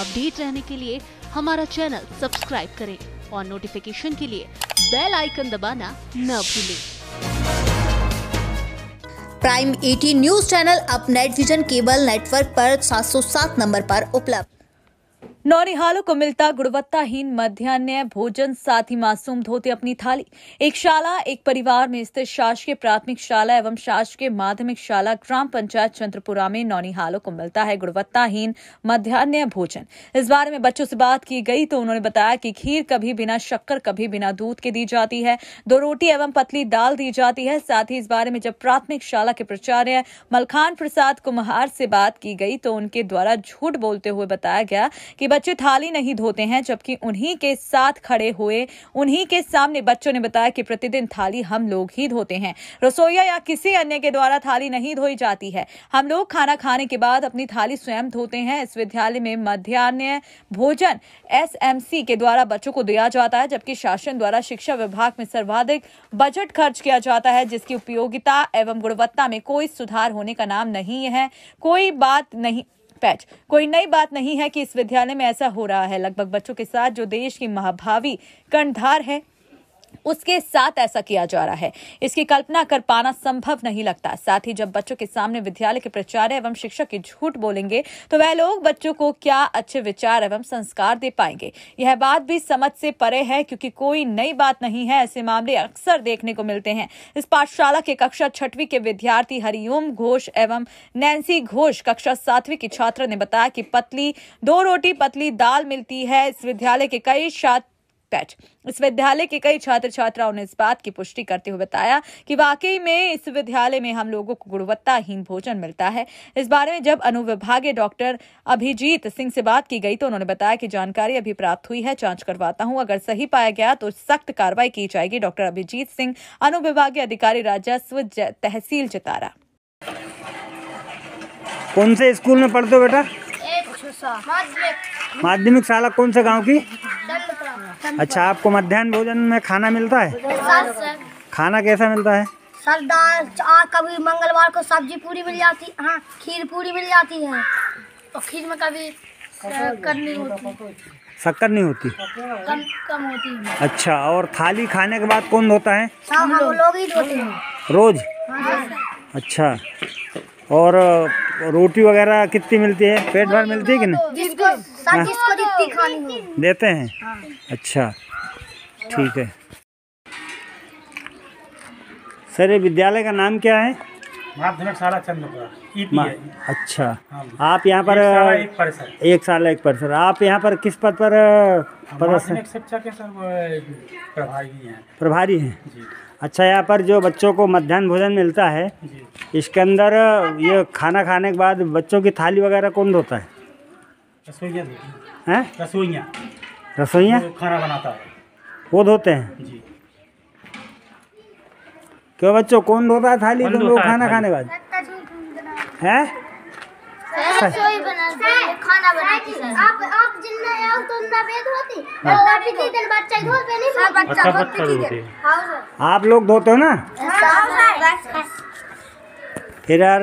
Update रहने के लिए हमारा चैनल सब्सक्राइब करें और नोटिफिकेशन के लिए बेल आइकन दबाना न भूलें प्राइम एटी न्यूज चैनल अब नेट विजन केबल नेटवर्क पर 707 नंबर पर उपलब्ध नौनिहालों को मिलता गुणवत्ताहीन मध्यान्ह भोजन साथ ही मासूम धोते अपनी थाली एक शाला एक परिवार में स्थित शासकीय प्राथमिक शाला एवं शासकीय माध्यमिक शाला ग्राम पंचायत चंद्रपुरा में नौनिहालों को मिलता है गुणवत्ताहीन मध्यान्ह भोजन इस बारे में बच्चों से बात की गई तो उन्होंने बताया कि खीर कभी बिना शक्कर कभी बिना दूध के दी जाती है दो रोटी एवं पतली दाल दी जाती है साथ ही इस बारे में जब प्राथमिक शाला के प्राचार्य मलखान प्रसाद कुम्हार से बात की गई तो उनके द्वारा झूठ बोलते हुए बताया गया कि बच्चे थाली नहीं धोते हैं जबकि उन्हीं के साथ खड़े हुए उन्हीं के सामने बच्चों ने बताया कि प्रतिदिन थाली हम लोग ही धोते हैं रसोईया या किसी अन्य के द्वारा थाली नहीं धोई जाती है हम लोग खाना खाने के बाद अपनी थाली स्वयं धोते हैं इस विद्यालय में मध्यान्ह भोजन एस के द्वारा बच्चों को दिया जाता है जबकि शासन द्वारा शिक्षा विभाग में सर्वाधिक बजट खर्च किया जाता है जिसकी उपयोगिता एवं गुणवत्ता में कोई सुधार होने का नाम नहीं है कोई बात नहीं पैच कोई नई बात नहीं है कि इस विद्यालय में ऐसा हो रहा है लगभग बच्चों के साथ जो देश की महाभावी कर्णधार है उसके साथ ऐसा किया जा रहा है इसकी कल्पना कर पाना संभव नहीं लगता साथ ही जब बच्चों के सामने विद्यालय के प्राचार्य एवं शिक्षक की झूठ बोलेंगे तो वह लोग बच्चों को क्या अच्छे विचार एवं संस्कार दे पाएंगे यह बात भी समझ से परे है क्योंकि कोई नई बात नहीं है ऐसे मामले अक्सर देखने को मिलते हैं इस पाठशाला के कक्षा छठवीं के विद्यार्थी हरिओम घोष एवं नैन्सी घोष कक्षा सातवीं की छात्रा ने बताया कि पतली दो रोटी पतली दाल मिलती है इस विद्यालय के कई छात्र पेट इस विद्यालय के कई छात्र छात्राओं ने इस बात की पुष्टि करते हुए बताया कि वाकई में इस विद्यालय में हम लोगों को गुणवत्ताहीन भोजन मिलता है इस बारे में जब अनुविभागीय डॉक्टर अभिजीत सिंह से बात की गई तो उन्होंने बताया कि जानकारी अभी प्राप्त हुई है जांच करवाता हूं अगर सही पाया गया तो सख्त कार्रवाई की जाएगी डॉक्टर अभिजीत सिंह अनुविभागीय अधिकारी राजस्व तहसील चितारा कौन से स्कूल में पढ़ते हो बेटा माध्यमिक शाला कौन से गांव की अच्छा आपको मध्यान्ह भोजन में खाना मिलता है खाना कैसा मिलता है सर दाल कभी मंगलवार को सब्जी पूरी मिल जाती हाँ खीर पूरी मिल जाती है और तो खीर में कभी शक्कर नहीं होती शक्कर नहीं होती कम कम होती है अच्छा और थाली खाने के बाद कौन धोता है हम हाँ, हाँ, लोग ही धोते हैं रोज हाँ, अच्छा और रोटी वगैरह कितनी मिलती है पेट भर मिलती है कि नहीं तो- हाँ। देते हैं हाँ। अच्छा ठीक है सर ये विद्यालय का नाम क्या है माध्यमिक शाला चंद्रपुरा अच्छा हाँ। आप यहाँ पर एक साल एक, साल एक परिसर आप यहाँ पर किस पद पर माध्यमिक शिक्षा के सर प्रभारी हैं प्रभारी हैं अच्छा यहाँ पर जो बच्चों को मध्यान्ह भोजन मिलता है इसके अंदर ये खाना खाने के बाद बच्चों की थाली वगैरह कौन धोता है रसोईया रसोईया रसोईया खाना बनाता है वो धोते हैं जी क्यों बच्चों कौन धोता है थाली तुम लोग खाना खाने बाद है आप आप आप जिन्ना तो हाँ। नहीं बच्चा बच्चा हाँ, आप लोग धोते हो ना हाँ, फिर यार